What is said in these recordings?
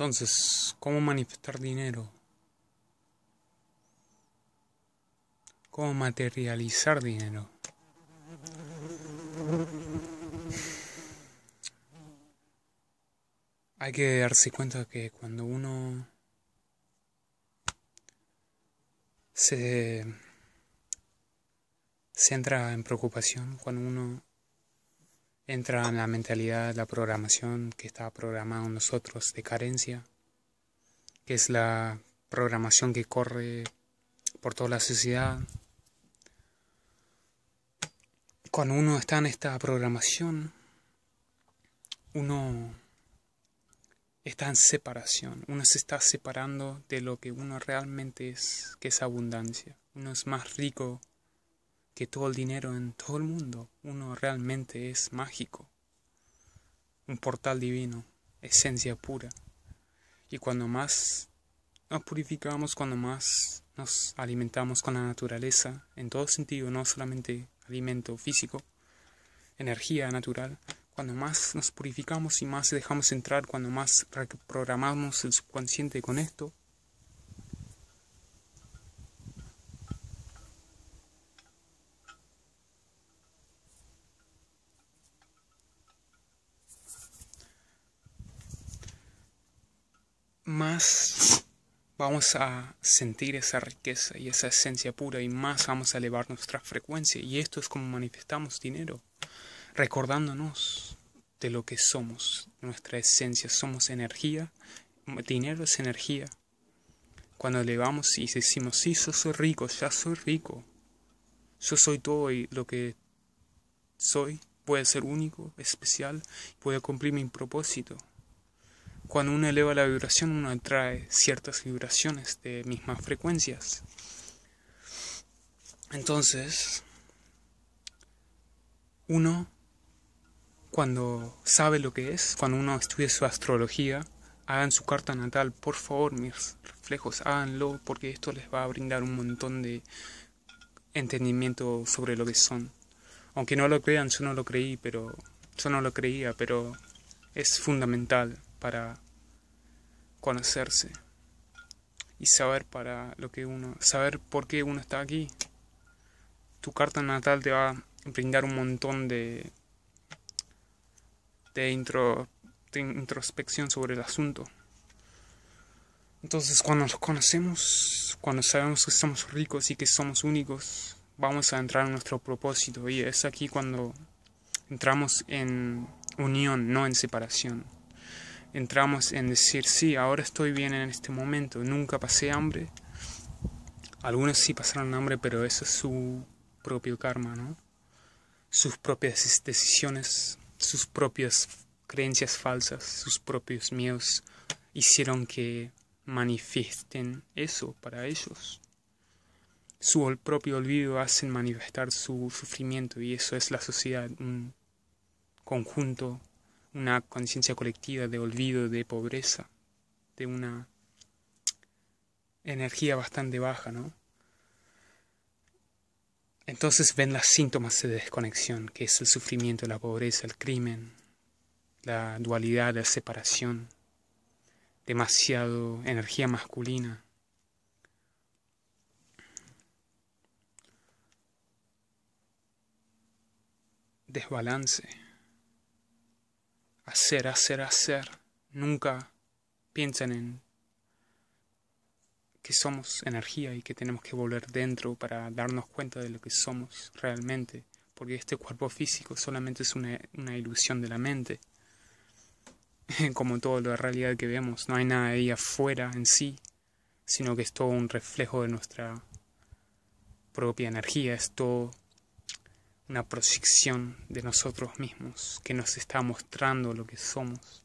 Entonces, ¿cómo manifestar dinero? ¿Cómo materializar dinero? Hay que darse cuenta que cuando uno se entra en preocupación, cuando uno entra en la mentalidad, la programación que está programada en nosotros de carencia, que es la programación que corre por toda la sociedad. Cuando uno está en esta programación, uno está en separación, uno se está separando de lo que uno realmente es, que es abundancia. Uno es más rico que todo el dinero en todo el mundo, uno realmente es mágico, un portal divino, esencia pura. Y cuando más nos purificamos, cuando más nos alimentamos con la naturaleza, en todo sentido, no solamente alimento físico, energía natural, cuando más nos purificamos y más dejamos entrar, cuando más reprogramamos el subconsciente con esto, más vamos a sentir esa riqueza y esa esencia pura y más vamos a elevar nuestra frecuencia. Y esto es como manifestamos dinero, recordándonos de lo que somos, nuestra esencia. Somos energía, dinero es energía. Cuando elevamos y decimos, sí, yo soy rico, ya soy rico, yo soy todo y lo que soy puede ser único, especial, puede cumplir mi propósito. Cuando uno eleva la vibración, uno atrae ciertas vibraciones de mismas frecuencias. Entonces, uno, cuando sabe lo que es, cuando uno estudia su astrología, hagan su carta natal, por favor, mis reflejos, háganlo, porque esto les va a brindar un montón de entendimiento sobre lo que son. Aunque no lo crean, yo no lo creí, pero yo no lo creía, pero es fundamental para conocerse y saber para lo que uno, saber por qué uno está aquí. Tu carta natal te va a brindar un montón de de, de introspección sobre el asunto. Entonces cuando nos conocemos, cuando sabemos que somos ricos y que somos únicos, vamos a entrar en nuestro propósito y es aquí cuando entramos en unión, no en separación entramos en decir, sí, ahora estoy bien en este momento, nunca pasé hambre. Algunos sí pasaron hambre, pero eso es su propio karma, ¿no? Sus propias decisiones, sus propias creencias falsas, sus propios miedos hicieron que manifiesten eso para ellos. Su propio olvido hacen manifestar su sufrimiento y eso es la sociedad, un conjunto una conciencia colectiva de olvido, de pobreza, de una energía bastante baja, ¿no? Entonces ven los síntomas de desconexión, que es el sufrimiento, la pobreza, el crimen, la dualidad, la separación, demasiado energía masculina. Desbalance hacer, hacer, hacer. Nunca piensan en que somos energía y que tenemos que volver dentro para darnos cuenta de lo que somos realmente, porque este cuerpo físico solamente es una, ilusión de la mente, como todo la realidad que vemos, no hay nada ahí afuera en sí, sino que es todo un reflejo de nuestra propia energía, es todo una proyección de nosotros mismos que nos está mostrando lo que somos.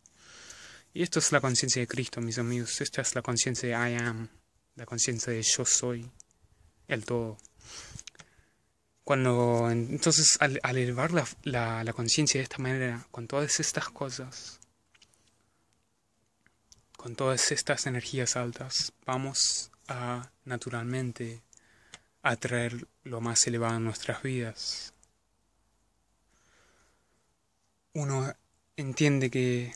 Y esto es la conciencia de Cristo, mis amigos. Esta es la conciencia de I am, la conciencia de yo soy, el todo. Cuando entonces al, elevar la, la conciencia de esta manera, con todas estas cosas, con todas estas energías altas, vamos a naturalmente atraer lo más elevado en nuestras vidas, uno entiende que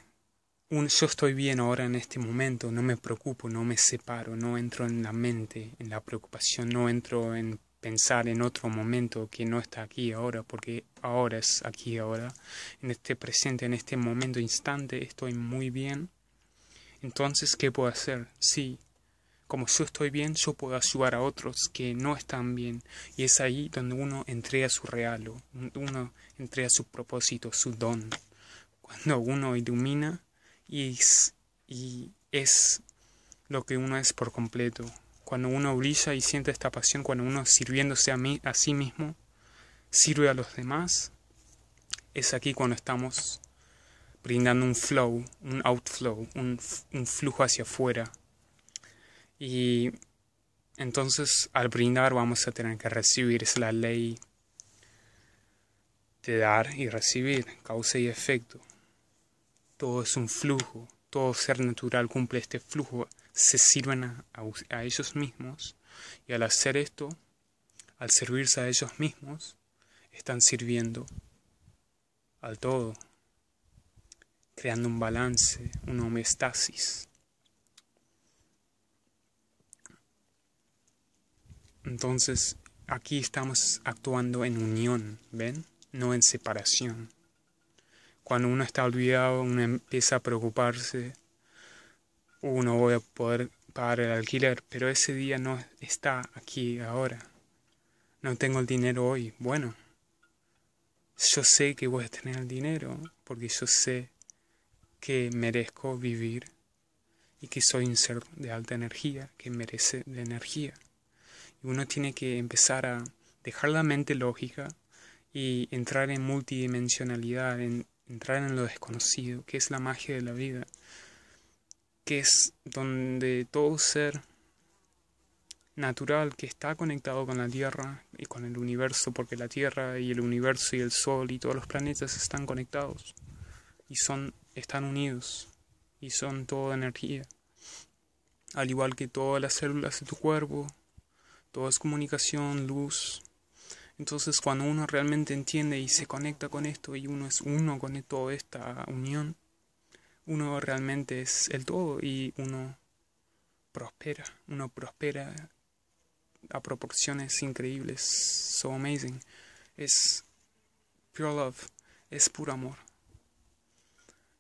un, yo estoy bien ahora en este momento, no me preocupo, no me separo, no entro en la mente, en la preocupación, no entro en pensar en otro momento que no está aquí ahora, porque ahora es aquí ahora, en este presente, en este momento, instante, estoy muy bien. Entonces, ¿qué puedo hacer? Sí, como yo estoy bien, yo puedo ayudar a otros que no están bien. Y es ahí donde uno entrega su regalo, uno entrega su propósito, su don. Cuando uno ilumina y, y es lo que uno es por completo. Cuando uno brilla y siente esta pasión, cuando uno sirviéndose a, a sí mismo, sirve a los demás, es aquí cuando estamos brindando un flow, un outflow, un, un flujo hacia afuera, y entonces al brindar vamos a tener que recibir, es la ley de dar y recibir, causa y efecto. Todo es un flujo, todo ser natural cumple este flujo, se sirven a, ellos mismos y al hacer esto, al servirse a ellos mismos, están sirviendo al todo, creando un balance, una homeostasis. Entonces, aquí estamos actuando en unión, ¿ven? No en separación. Cuando uno está olvidado, uno empieza a preocuparse. Uno voy a poder pagar el alquiler, pero ese día no está aquí ahora. No tengo el dinero hoy. Bueno, yo sé que voy a tener el dinero porque yo sé que merezco vivir y que soy un ser de alta energía, que merece de energía uno tiene que empezar a dejar la mente lógica y entrar en multidimensionalidad, en, entrar en lo desconocido, que es la magia de la vida, que es donde todo ser natural que está conectado con la Tierra y con el universo, porque la Tierra y el universo y el Sol y todos los planetas están conectados y son, están unidos y son toda energía, al igual que todas las células de tu cuerpo, todo es comunicación, luz. Entonces cuando uno realmente entiende y se conecta con esto y uno es uno con toda esta unión, uno realmente es el todo y uno prospera, uno prospera a proporciones increíbles, so amazing. Es pure love, es puro amor.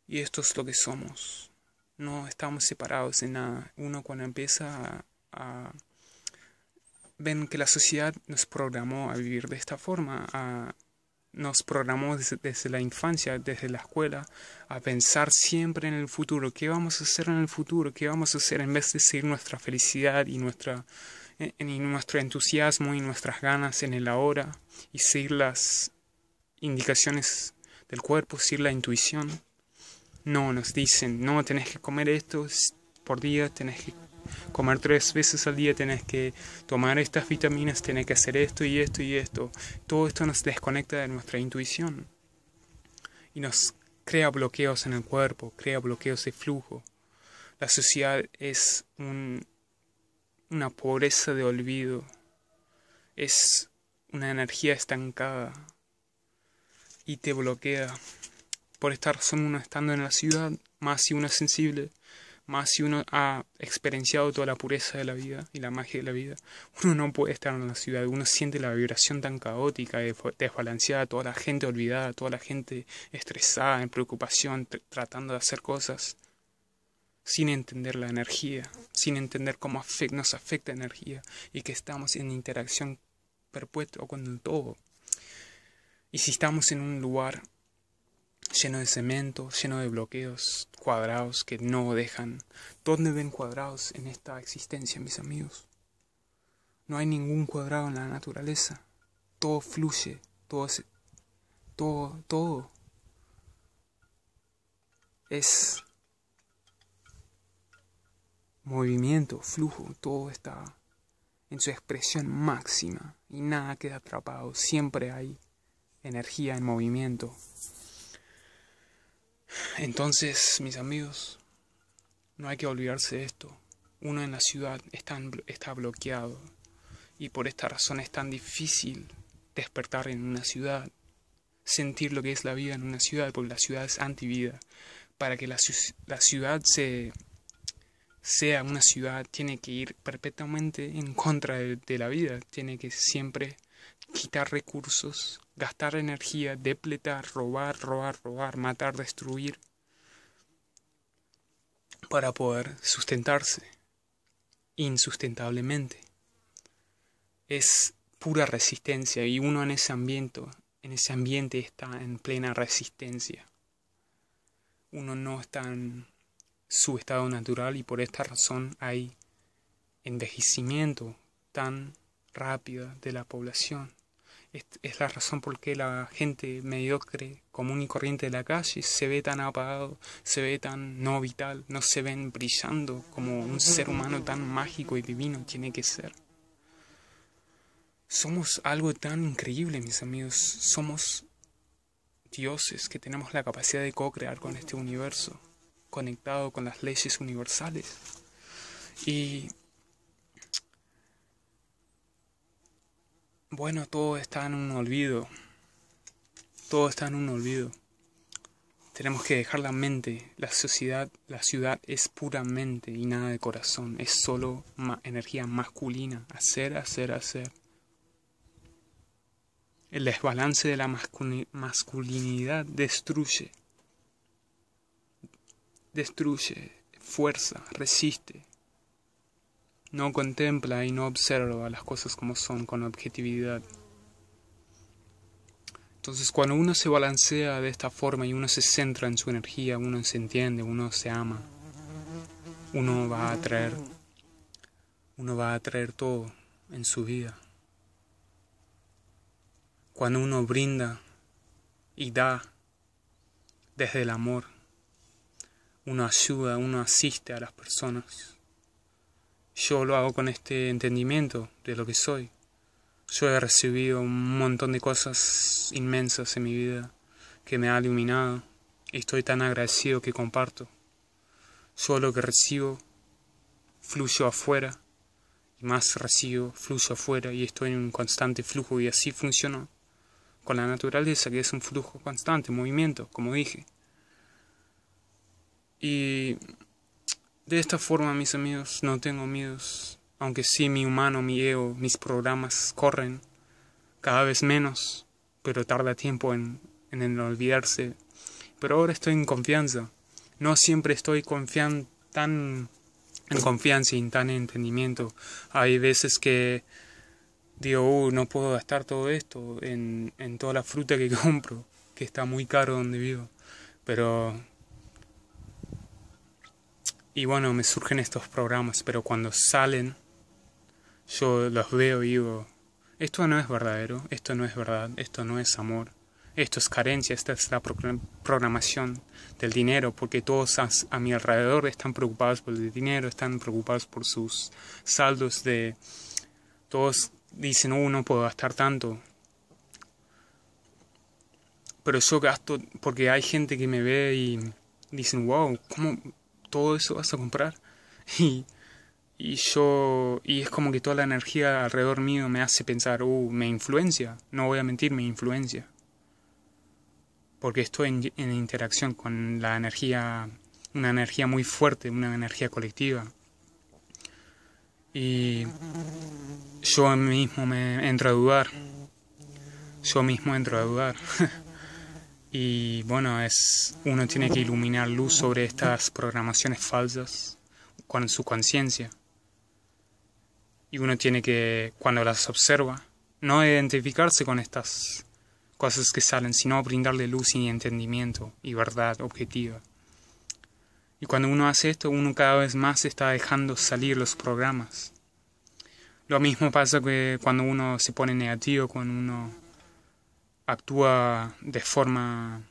Y esto es lo que somos. No estamos separados en nada. Uno cuando empieza a ven que la sociedad nos programó a vivir de esta forma, a, nos programó desde, la infancia, desde la escuela, a pensar siempre en el futuro, qué vamos a hacer en el futuro, qué vamos a hacer en vez de seguir nuestra felicidad y, nuestra, eh, y nuestro entusiasmo y nuestras ganas en el ahora y seguir las indicaciones del cuerpo, seguir la intuición. No, nos dicen, no, tenés que comer esto por día, tenés que comer tres veces al día, tenés que tomar estas vitaminas, tenés que hacer esto y esto y esto. Todo esto nos desconecta de nuestra intuición y nos crea bloqueos en el cuerpo, crea bloqueos de flujo. La sociedad es una pobreza de olvido, es una energía estancada y te bloquea. Por esta razón uno estando en la ciudad, más si uno es sensible, más si uno ha experienciado toda la pureza de la vida y la magia de la vida, uno no puede estar en la ciudad, uno siente la vibración tan caótica, desbalanceada, toda la gente olvidada, toda la gente estresada, en preocupación, tratando de hacer cosas, sin entender la energía, sin entender cómo nos afecta la energía y que estamos en interacción perpetua con todo. Y si estamos en un lugar lleno de cemento, lleno de bloqueos, cuadrados que no dejan. ¿Dónde ven cuadrados en esta existencia, mis amigos? No hay ningún cuadrado en la naturaleza. Todo fluye, todo todo, todo es movimiento, flujo, todo está en su expresión máxima y nada queda atrapado, siempre hay energía en movimiento. Entonces, mis amigos, no hay que olvidarse de esto. Uno en la ciudad está, está bloqueado y por esta razón es tan difícil despertar en una ciudad, sentir lo que es la vida en una ciudad, porque la ciudad es antivida. Para que la, ciudad se, sea una ciudad, tiene que ir perpetuamente en contra de la vida, tiene que siempre quitar recursos, gastar energía, depletar, robar, robar, robar, matar, destruir, para poder sustentarse insustentablemente. Es pura resistencia y uno en ese ambiente, en ese ambiente está en plena resistencia. Uno no está en su estado natural y por esta razón hay envejecimiento tan rápida de la población. Es, la razón por qué la gente mediocre, común y corriente de la calle se ve tan apagado, se ve tan no vital, no se ven brillando como un ser humano tan mágico y divino tiene que ser. Somos algo tan increíble, mis amigos. Somos dioses que tenemos la capacidad de co-crear con este universo, conectado con las leyes universales. Y bueno, todo está en un olvido. Todo está en un olvido. Tenemos que dejar la mente. La sociedad, la ciudad es puramente y nada de corazón. Es solo energía masculina. Hacer, hacer, hacer. El desbalance de la masculinidad destruye. Destruye, fuerza, resiste no contempla y no observa las cosas como son con objetividad. Entonces cuando uno se balancea de esta forma y uno se centra en su energía, uno se entiende, uno se ama, uno va a atraer, uno va a atraer todo en su vida. Cuando uno brinda y da desde el amor, uno ayuda, uno asiste a las personas yo lo hago con este entendimiento de lo que soy. Yo he recibido un montón de cosas inmensas en mi vida que me ha iluminado estoy tan agradecido que comparto. Yo lo que recibo fluyo afuera y más recibo fluyo afuera y estoy en un constante flujo y así funciona con la naturaleza que es un flujo constante, movimiento, como dije. Y de esta forma, mis amigos, no tengo miedos, aunque sí mi humano, mi ego, mis programas corren cada vez menos, pero tarda tiempo en, en, olvidarse. Pero ahora estoy en confianza. No siempre estoy tan en confianza y tan en entendimiento. Hay veces que digo, uh, no puedo gastar todo esto en, en toda la fruta que compro, que está muy caro donde vivo. Pero y bueno, me surgen estos programas, pero cuando salen, yo los veo y digo, esto no es verdadero, esto no es verdad, esto no es amor, esto es carencia, esta es la programación del dinero, porque todos a, mi alrededor están preocupados por el dinero, están preocupados por sus saldos de... Todos dicen, oh, no puedo gastar tanto. Pero yo gasto porque hay gente que me ve y dicen, wow, ¿cómo todo eso vas a comprar. Y, yo, y es como que toda la energía alrededor mío me hace pensar, uh, me influencia, no voy a mentir, me influencia. Porque estoy en, en interacción con la energía, una energía muy fuerte, una energía colectiva. Y yo mismo me entro a dudar. Yo mismo entro a dudar. Y bueno, es uno tiene que iluminar luz sobre estas programaciones falsas con su conciencia. Y uno tiene que, cuando las observa, no identificarse con estas cosas que salen, sino brindarle luz y entendimiento y verdad objetiva. Y cuando uno hace esto, uno cada vez más está dejando salir los programas. Lo mismo pasa que cuando uno se pone negativo, con uno actúa de forma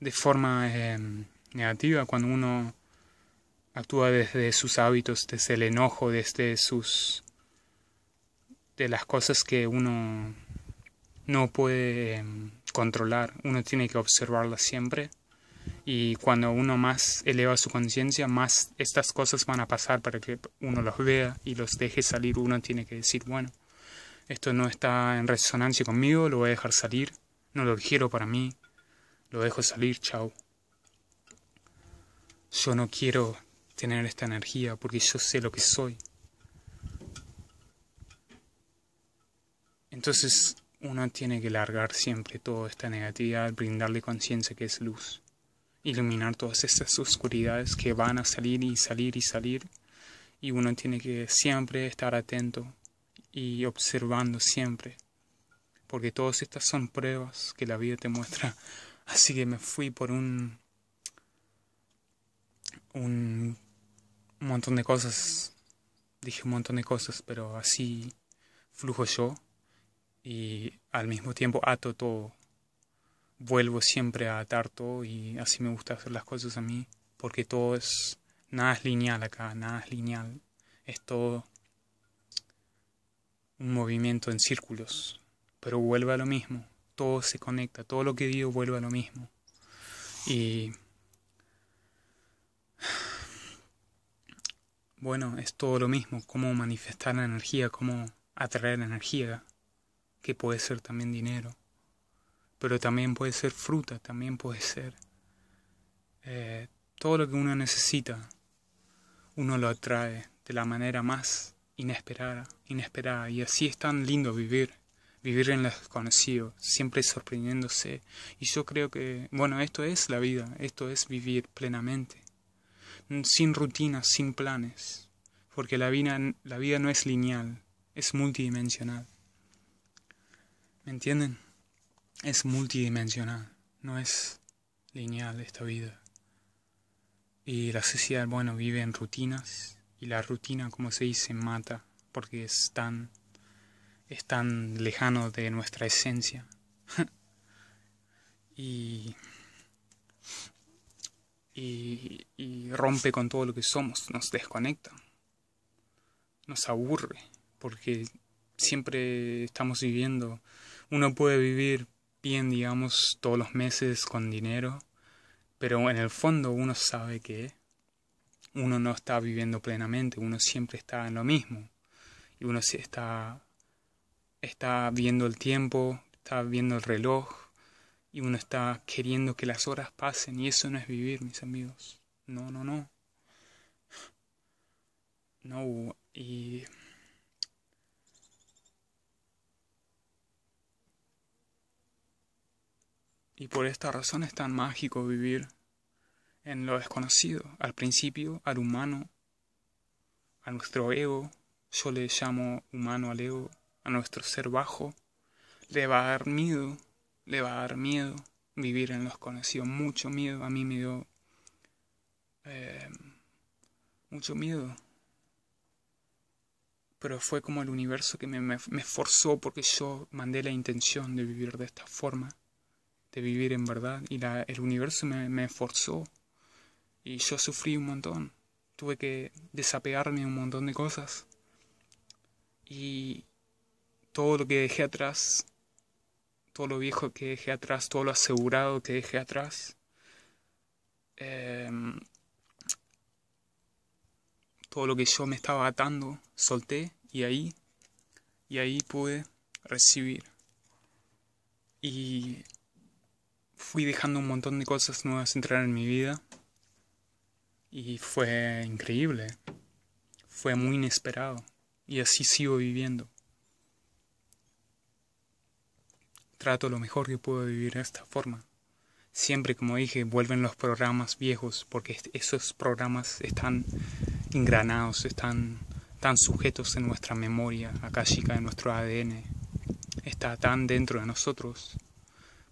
de forma em, negativa cuando uno actúa desde sus hábitos desde el enojo desde sus de las cosas que uno no puede em, controlar uno tiene que observarlas siempre y cuando uno más eleva su conciencia, más estas cosas van a pasar para que uno los vea y los deje salir. Uno tiene que decir, bueno, esto no está en resonancia conmigo, lo voy a dejar salir. No lo quiero para mí. Lo dejo salir, chao. Yo no quiero tener esta energía porque yo sé lo que soy. Entonces uno tiene que largar siempre toda esta negatividad, brindarle conciencia que es luz, iluminar todas estas oscuridades que van a salir y salir y salir. Y uno tiene que siempre estar atento y observando siempre, porque todas estas son pruebas que la vida te muestra. Así que me fui por un, un montón de cosas, dije un montón de cosas, pero así flujo yo y al mismo tiempo ato todo. Vuelvo siempre a atar todo y así me gusta hacer las cosas a mí, porque todo es, nada es lineal acá, nada es lineal, es todo un movimiento en círculos, pero vuelve a lo mismo, todo se conecta, todo lo que digo vuelve a lo mismo. Y bueno, es todo lo mismo, cómo manifestar la energía, cómo atraer la energía, que puede ser también dinero, pero también puede ser fruta, también puede ser eh, todo lo que uno necesita, uno lo atrae de la manera más inesperada, inesperada. Y así es tan lindo vivir, vivir en lo desconocido, siempre sorprendiéndose. Y yo creo que, bueno, esto es la vida, esto es vivir plenamente, sin rutinas, sin planes, porque la vida, la vida no es lineal, es multidimensional. ¿Me entienden? Es multidimensional, no es lineal esta vida. Y la sociedad, bueno, vive en rutinas, y la rutina, como se dice, mata, porque es tan, es tan lejano de nuestra esencia. y, y, y rompe con todo lo que somos, nos desconecta, nos aburre, porque siempre estamos viviendo. Uno puede vivir bien, digamos, todos los meses con dinero, pero en el fondo uno sabe que uno no está viviendo plenamente, uno siempre está en lo mismo. Y uno está, está viendo el tiempo, está viendo el reloj, y uno está queriendo que las horas pasen, y eso no es vivir, mis amigos. No, no, no. No, y... Y por esta razón es tan mágico vivir en lo desconocido, al principio, al humano, a nuestro ego, yo le llamo humano al ego, a nuestro ser bajo, le va a dar miedo, le va a dar miedo vivir en lo desconocido, mucho miedo, a mí me dio eh, mucho miedo. Pero fue como el universo que me, me, forzó porque yo mandé la intención de vivir de esta forma, de vivir en verdad, y el universo me, me forzó y yo sufrí un montón. Tuve que desapegarme de un montón de cosas. Y todo lo que dejé atrás, todo lo viejo que dejé atrás, todo lo asegurado que dejé atrás, em, todo lo que yo me estaba atando, solté y ahí, y ahí pude recibir. Y fui dejando un montón de cosas nuevas entrar en mi vida. Y fue increíble. Fue muy inesperado. Y así sigo viviendo. Trato lo mejor que puedo vivir de esta forma. Siempre, como dije, vuelven los programas viejos porque esos programas están engranados, están tan sujetos en nuestra memoria acá chica en nuestro ADN. Está tan dentro de nosotros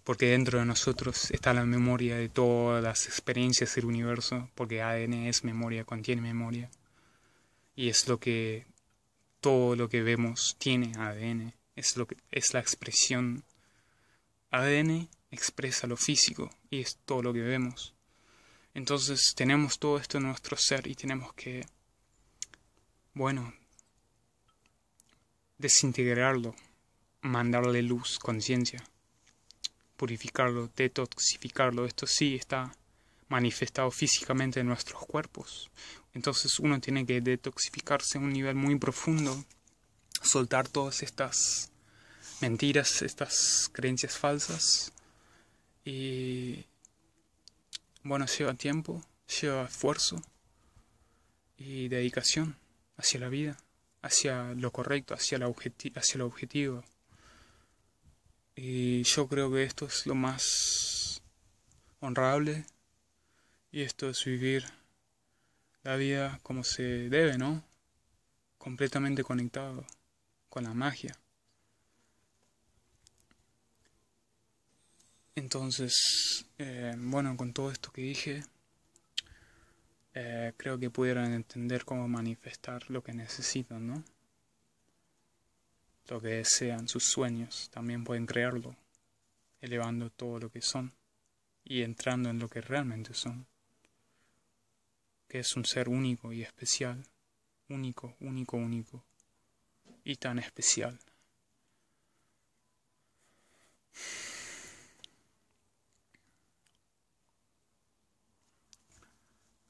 porque dentro de nosotros está la memoria de todas las experiencias del universo, porque ADN es memoria, contiene memoria, y es lo que todo lo que vemos tiene ADN, es, lo que, es la expresión. ADN expresa lo físico y es todo lo que vemos. Entonces tenemos todo esto en nuestro ser y tenemos que, bueno, desintegrarlo, mandarle luz, conciencia purificarlo, detoxificarlo. Esto sí está manifestado físicamente en nuestros cuerpos. Entonces uno tiene que detoxificarse a un nivel muy profundo, soltar todas estas mentiras, estas creencias falsas. Y bueno, lleva tiempo, lleva esfuerzo y dedicación hacia la vida, hacia lo correcto, hacia, la hacia el objetivo. Y yo creo que esto es lo más honrable y esto es vivir la vida como se debe, ¿no? Completamente conectado con la magia. Entonces, eh, bueno, con todo esto que dije, eh, creo que pudieron entender cómo manifestar lo que necesitan, ¿no? lo que desean, sus sueños, también pueden crearlo, elevando todo lo que son y entrando en lo que realmente son, que es un ser único y especial, único, único, único, y tan especial.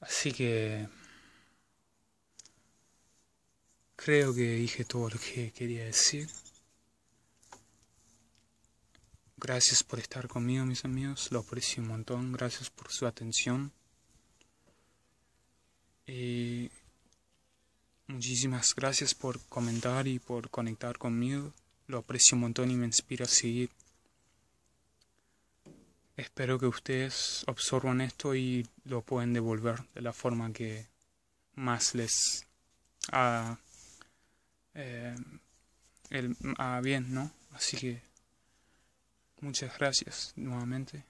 Así que... Creo que dije todo lo que quería decir. Gracias por estar conmigo, mis amigos. Lo aprecio un montón. Gracias por su atención. y eh, muchísimas gracias por comentar y por conectar conmigo. Lo aprecio un montón y me inspira a seguir. Espero que ustedes absorban esto y lo pueden devolver de la forma que más les ha eh, el, a ah, bien, ¿no? Así que muchas gracias nuevamente.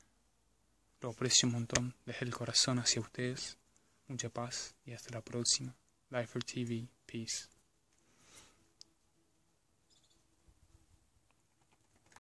Lo aprecio un montón desde el corazón hacia ustedes. Mucha paz y hasta la próxima. for TV, peace.